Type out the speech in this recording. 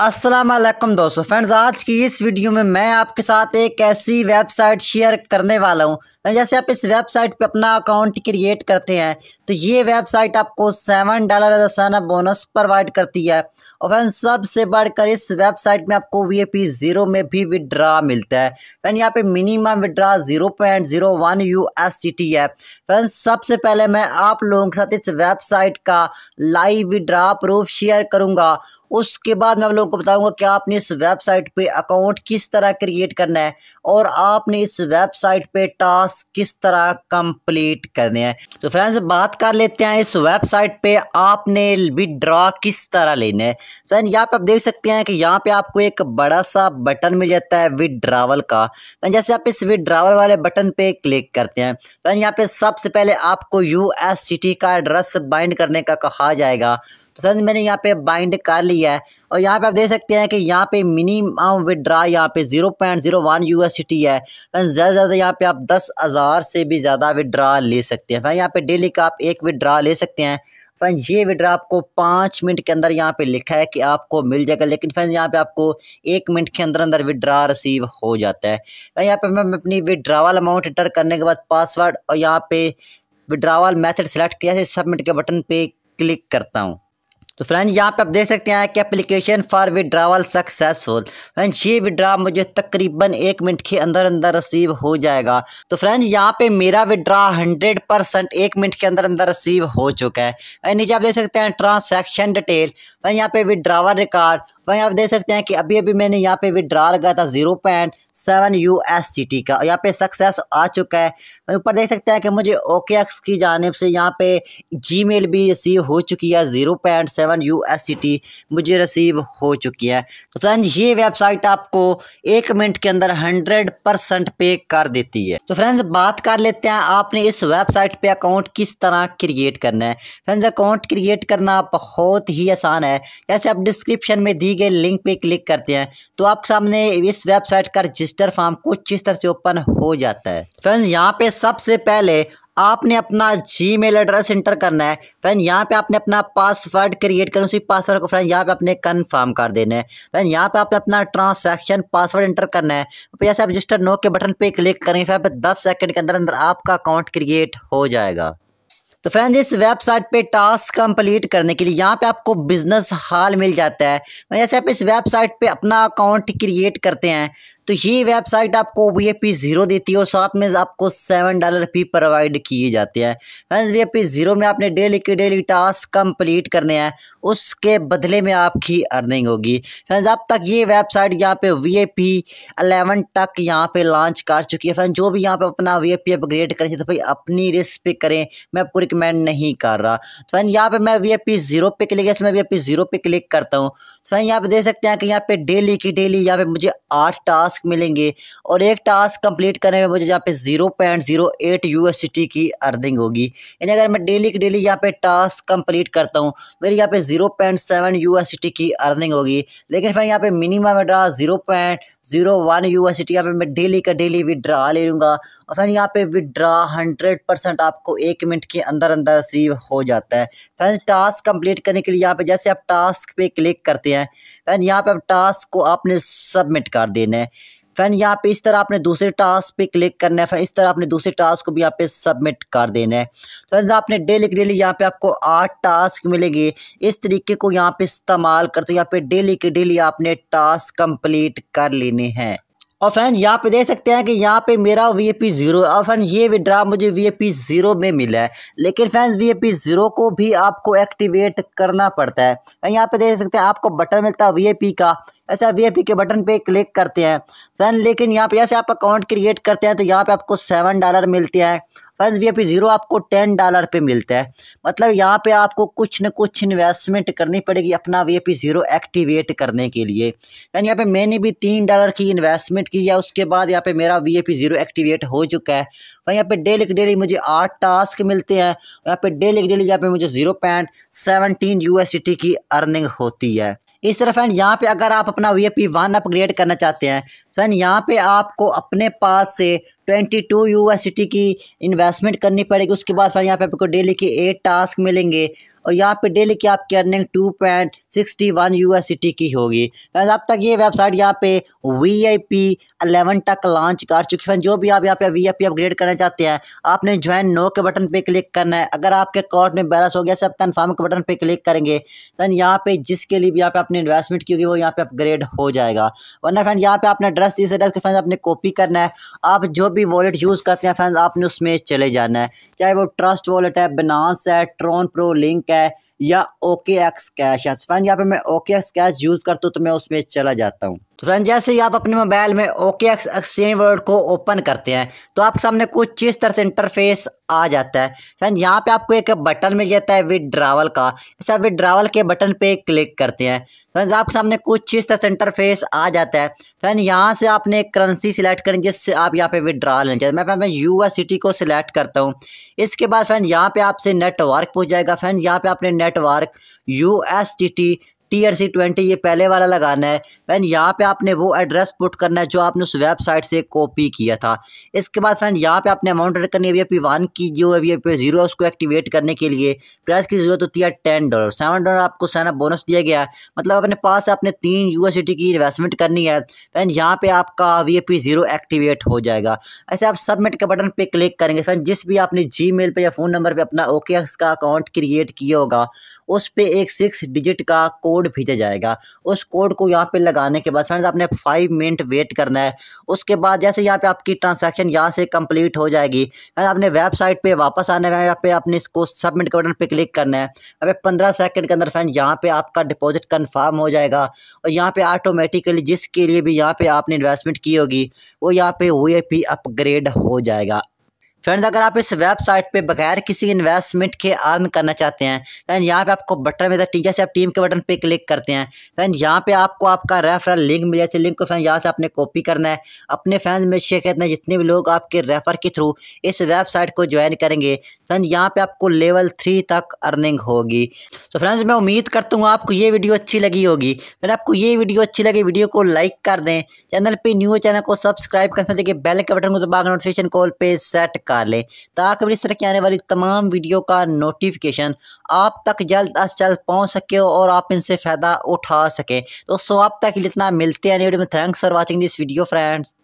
असलम दोस्तों फ्रेंड्स आज की इस वीडियो में मैं आपके साथ एक ऐसी वेबसाइट शेयर करने वाला हूं तो जैसे आप इस वेबसाइट पे अपना अकाउंट क्रिएट करते हैं तो ये वेबसाइट आपको सेवन डॉलर एज साना बोनस प्रोवाइड करती है और फ्रेंड सबसे बढ़कर इस वेबसाइट में आपको वी ए पी ज़ीरो में भी विड्रा मिलता है फ्रेंड यहाँ पे minimum withdraw zero point zero one U S D T है फ्रेंड सबसे पहले मैं आप लोगों के साथ इस वेबसाइट का लाइव विड्रा प्रूफ शेयर करूँगा उसके बाद मैं आप लोगों को बताऊंगा कि आपने इस वेबसाइट पे अकाउंट किस तरह क्रिएट करना है और आपने इस वेबसाइट पे टास्क किस तरह कंप्लीट करने हैं तो फ्रेंड्स बात कर लेते हैं इस वेबसाइट पे आपने विदड्रॉ किस तरह लेना है फ्रेंड यहाँ पे आप देख सकते हैं कि यहाँ पे आपको एक बड़ा सा बटन मिल जाता है विदड्रावल का फ्रेंड जैसे आप इस विदड्रावल वाले बटन पे क्लिक करते हैं फ्रेंड यहाँ पे सबसे पहले आपको यू का एड्रेस बाइंड करने का कहा जाएगा फ्रेंड्स मैंने यहाँ पे बाइंड कर लिया है और यहाँ पे आप देख सकते हैं कि यहाँ पे मिनिमम विड्रा यहाँ पे zero point zero one U S D T है फ्रेंड ज़्यादा से ज़्यादा यहाँ पे आप दस हज़ार से भी ज़्यादा विड्रा ले सकते हैं फ्रेंड यहाँ पे डेली का आप एक विड्रा ले सकते हैं फ्रेंड ये विड्रा आपको पाँच मिनट के अंदर यहाँ पे लिखा है कि आपको मिल जाएगा लेकिन फ्रेंड यहाँ पे आपको एक मिनट के अंदर अंदर विड्रा रिसीव हो जाता है यहाँ पे मैं अपनी विड्रावल अमाउंट एंटर करने के बाद पासवर्ड और यहाँ पे विड्रावल मैथड सेलेक्ट किया सबमिट के बटन पे क्लिक करता हूँ तो फ्रेंड यहाँ पे आप देख सकते हैं कि application for withdrawal successful friend ये विड्रा मुझे तकरीबन एक मिनट के अंदर अंदर रिसीव हो जाएगा तो फ्रेंड यहाँ पे मेरा विड्रा हंड्रेड परसेंट एक मिनट के अंदर अंदर रिसीव हो चुका है एंड नीचे आप देख सकते हैं ट्रांसैक्शन डिटेल वहीं यहाँ पे विड्रावल रिकॉर्ड वहीं आप देख सकते हैं कि अभी अभी मैंने यहाँ पे विड्रा लगाया था zero point seven U S D T का यहाँ पे सक्सेस आ चुका है ऊपर देख सकते हैं कि मुझे ओके एक्स की जानब से यहाँ पे जी मेल भी रिसीव हो चुकी है zero point seven U S D T मुझे रिसीव हो चुकी है तो फ्रेंड्स ये वेबसाइट आपको एक मिनट के अंदर हंड्रेड परसेंट पे कर देती है तो फ्रेंड्स बात कर लेते हैं आपने इस वेबसाइट पे अकाउंट किस तरह क्रिएट करना है फ्रेंड्स अकाउंट क्रिएट करना बहुत ही आसान है जैसे आप डिस्क्रिप्शन में दी गई लिंक पर क्लिक करते हैं तो आपके सामने इस वेबसाइट का रजिस्टर फॉर्म कुछ इस तरह से ओपन हो जाता है फ्रेंड्स यहाँ पे सबसे पहले आपने अपना जी मेल एड्रेस इंटर करना है फ्रेंड यहाँ पे आपने अपना पासवर्ड क्रिएट करना उसी पासवर्ड को फ्रेंड यहाँ पे आपने कन्फर्म कर देना है फ्रेंड यहाँ पे आपने अपना ट्रांसैक्शन पासवर्ड इंटर करना है फिर तो ऐसे आप रजिस्टर नो के बटन पे क्लिक करेंगे फिर पे दस सेकंड के अंदर अंदर आपका अकाउंट क्रिएट हो जाएगा तो फ्रेंड्स इस वेबसाइट पे टास्क कंप्लीट करने के लिए यहाँ पे आपको बिजनेस हाल मिल जाता है तो जैसे आप इस वेबसाइट पे अपना अकाउंट क्रिएट करते हैं तो ये वेबसाइट आपको वी एफ पी ज़ीरो देती है और साथ में आपको सेवन डॉलर फी प्रोवाइड किए जाते हैं friends V F P zero में आपने डेली के डेली टास्क कंप्लीट करने हैं उसके बदले में आपकी अर्निंग होगी फ्रेंड्स अब तक ये वेबसाइट यहाँ पे वी ए पी अलेवन तक यहाँ पे लॉन्च कर चुकी है फ्रेंड्स जो भी यहाँ पे अपना वी ए पी अपग्रेड करें तो भाई अपनी रिस्क पे करें मैं आपको रिकमेंड नहीं कर रहा तो फ्रेंड यहाँ पर मैं वी ए पी ज़ीरो पे क्लिक मैं वी ए पी ज़ीरो पे क्लिक करता हूँ फ्रेंड यहाँ पे देख सकते हैं कि यहाँ पे डेली की डेली यहाँ पे मुझे आठ टास्क मिलेंगे और एक टास्क कंप्लीट करने में मुझे यहाँ पे zero point zero eight U की अर्निंग होगी यानी अगर मैं डेली की डेली यहाँ पे टास्क कंप्लीट करता हूँ मेरी यहाँ पे जीरो पॉइंट सेवन यू की अर्निंग होगी लेकिन फ्रेंड यहाँ पे minimum withdraw zero point zero one T यहाँ पर मैं डेली का डेली विड्रा ले लूँगा और फिर यहाँ पे विड्रा हंड्रेड परसेंट आपको एक मिनट के अंदर अंदर रिसीव हो जाता है फैन टास्क कंप्लीट करने के लिए यहाँ पे जैसे आप टास्क पे क्लिक करते हैं फैन यहाँ पे आप टास्क को आपने सबमिट कर देना है फैन यहाँ पे इस तरह आपने दूसरे टास्क पे क्लिक करना है फैन इस तरह आपने दूसरे टास्क को भी यहाँ पे सबमिट कर देना है तो फ्रेंड्स आपने डेली डेली यहाँ पे आपको आठ टास्क मिलेंगे इस तरीके को यहाँ पे इस्तेमाल करते यहाँ पे डेली के डेली आपने टास्क कंप्लीट कर लेने हैं और फैन यहाँ पे देख सकते हैं कि यहाँ पे मेरा वी ए पी ज़ीरो और फैन ये विड्रा मुझे वी ए पी ज़ीरो में मिला है लेकिन fans V A P zero को भी आपको एक्टिवेट करना पड़ता है फैन यहाँ पे देख सकते हैं आपको बटन मिलता है वी ए पी का ऐसा वी ए पी के बटन पे क्लिक करते हैं फैन लेकिन यहाँ पे ऐसे आप अकाउंट क्रिएट करते हैं तो यहाँ पे आपको सेवन डॉलर मिलते हैं फ्रेंड्स वी जीरो आपको टेन डॉलर पे मिलता है मतलब यहाँ पे आपको कुछ न कुछ इन्वेस्टमेंट करनी पड़ेगी अपना वी जीरो एक्टिवेट करने के लिए यानी यहाँ पे मैंने भी तीन डॉलर की इन्वेस्टमेंट की है उसके बाद यहाँ पे मेरा वी जीरो एक्टिवेट हो चुका है और यहाँ पे डेली डेली मुझे आठ टास्क मिलते हैं यहाँ पे डेली डेली यहाँ पे मुझे जीरो पॉइंट सेवनटीन यू की अर्निंग होती है इस तरह फ्रेंड यहाँ पे अगर आप अपना V A P one upgrade करना चाहते हैं फ्रेंड यहाँ पे आपको अपने पास से ट्वेंटी टू यू की इन्वेस्टमेंट करनी पड़ेगी उसके बाद फ्रेंड यहाँ पे आपको डेली के एट टास्क मिलेंगे और यहाँ पे डेली की आपकी earning two point sixty one U S की होगी फ्रेंड्स अब तक ये वेबसाइट यहाँ पे वी आई पी अलेवन तक लॉन्च कर चुकी है जो भी आप यहाँ पे वी आई पी अपग्रेड करना चाहते हैं आपने ज्वाइन नो के बटन पे क्लिक करना है अगर आपके अकाउंट में बैलेंस हो गया सब कन्फर्म के बटन पे क्लिक करेंगे दैन यहाँ पे जिसके लिए भी यहाँ पे आपने इन्वेस्टमेंट की होगी वो यहाँ पे अपग्रेड हो जाएगा वरना फ्रेंड यहाँ पे आपने एड्रेस इस एड्रेस के फ्रेंड्स आपने कॉपी करना है आप जो भी वॉलेट यूज़ करते हैं फ्रेंड्स आपने उसमें चले जाना है चाहे वो ट्रस्ट वॉलेट है बनास है ट्रॉन प्रो लिंक बैंक है या ओके एक्स कैश है फ्रेंड यहाँ पे मैं ओके एक्स कैश यूज़ करता हूँ तो मैं उसमें चला जाता हूँ तो फ्रेंड जैसे ही आप अपने मोबाइल में ओके एक्स एक्सचेंज वर्ड को ओपन करते हैं तो आपके सामने कुछ इस तरह से इंटरफेस आ जाता है फ्रेंड यहाँ पे आपको एक बटन मिल जाता है विदड्रावल का इस विदड्रावल के बटन पे क्लिक करते हैं फ्रेंड्स आपके सामने कुछ इस तरह से इंटरफेस आ जाता है फ्रेंड यहाँ से आपने एक करेंसी सिलेक्ट करनी जिससे आप यहाँ पे विदड्रा लेना चाहते हैं मैं फ्रेंड यू एस सिटी को सिलेक्ट करता हूँ इसके बाद फ्रेंड यहाँ पे आपसे नेटवर्क पूछ जाएगा फ्रेंड यहाँ पे आपने network U S D T T R C twenty ये पहले वाला लगाना है फैन यहाँ पे आपने वो एड्रेस पुट करना है जो आपने उस वेबसाइट से कॉपी किया था इसके बाद फैन यहाँ पे आपने अमाउंट एड करनी है वी पी वन की जो अभी पे पी जीरो उसको एक्टिवेट करने के लिए प्राइस की जरूरत होती है टेन डॉलर सेवन डॉलर आपको सैन बोनस दिया गया है मतलब अपने पास आपने तीन यू की इन्वेस्टमेंट करनी है फैन यहाँ पर आपका वी पी जीरो एक्टिवेट हो जाएगा ऐसे आप सबमिट के बटन पर क्लिक करेंगे फैन जिस भी आपने जी मेल पर या फ़ोन नंबर पर अपना ओके का अकाउंट क्रिएट किया होगा उस पर एक सिक्स डिजिट का कोड भेजा जाएगा उस कोड को यहाँ पे लगाने के बाद फ्रेंड्स आपने फाइव मिनट वेट करना है उसके बाद जैसे यहाँ पे आपकी ट्रांसैक्शन यहाँ से कंप्लीट हो जाएगी आपने वेबसाइट पे वापस आने का यहाँ पे अपने इसको सबमिट बटन पे क्लिक करना है अब पंद्रह सेकेंड के अंदर फ्रेंड यहाँ पे आपका डिपॉजिट कन्फर्म हो जाएगा और यहाँ पे ऑटोमेटिकली जिसके लिए भी यहाँ पे आपने इन्वेस्टमेंट की होगी वो यहाँ पे वो अपग्रेड हो जाएगा फ्रेंड्स अगर आप इस वेबसाइट पे बगैर किसी इन्वेस्टमेंट के अर्न करना चाहते हैं फ्रेंड यहाँ पे आपको बटन मिलता है जैसे आप टीम के बटन पे क्लिक करते हैं फ्रेंड यहाँ पे आपको आपका रेफरल लिंक मिल जाए लिंक को फ्रेंड यहाँ से आपने कॉपी करना है अपने फ्रेंड्स में शेयर करना है जितने भी लोग आपके रेफर के थ्रू इस वेबसाइट को ज्वाइन करेंगे फ्रेंड यहाँ पर आपको लेवल थ्री तक अर्निंग होगी तो फ्रेंड्स मैं उम्मीद करता हूँ आपको ये वीडियो अच्छी लगी होगी फ्रेंड आपको ये वीडियो अच्छी लगी वीडियो को लाइक कर दें चैनल पे न्यू चैनल को सब्सक्राइब करने देखिए बेल के बटन को दबा कर नोटिफिकेशन कॉल पे सेट कर लें ताकि इस तरह की आने वाली तमाम वीडियो का नोटिफिकेशन आप तक जल्द अज जल्द पहुँच सके और आप इनसे फ़ायदा उठा सकें दोस्तों आप तक इतना मिलते हैं में thanks for watching this video friends